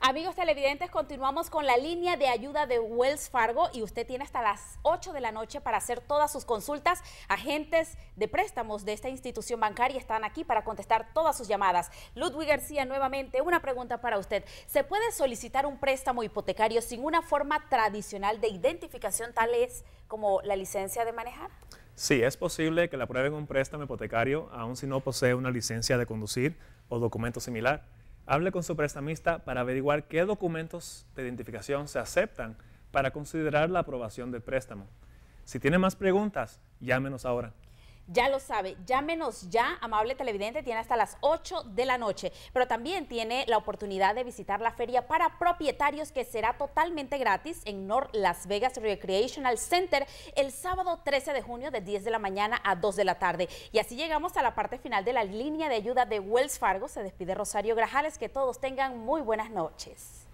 Amigos televidentes, continuamos con la línea de ayuda de Wells Fargo y usted tiene hasta las 8 de la noche para hacer todas sus consultas. Agentes de préstamos de esta institución bancaria están aquí para contestar todas sus llamadas. Ludwig García, nuevamente, una pregunta para usted. ¿Se puede solicitar un préstamo hipotecario sin una forma tradicional de identificación tal es como la licencia de manejar? Sí, es posible que la aprueben un préstamo hipotecario aun si no posee una licencia de conducir o documento similar. Hable con su prestamista para averiguar qué documentos de identificación se aceptan para considerar la aprobación del préstamo. Si tiene más preguntas, llámenos ahora. Ya lo sabe, menos ya, amable televidente, tiene hasta las 8 de la noche, pero también tiene la oportunidad de visitar la feria para propietarios que será totalmente gratis en North Las Vegas Recreational Center el sábado 13 de junio de 10 de la mañana a 2 de la tarde. Y así llegamos a la parte final de la línea de ayuda de Wells Fargo. Se despide Rosario Grajales, que todos tengan muy buenas noches.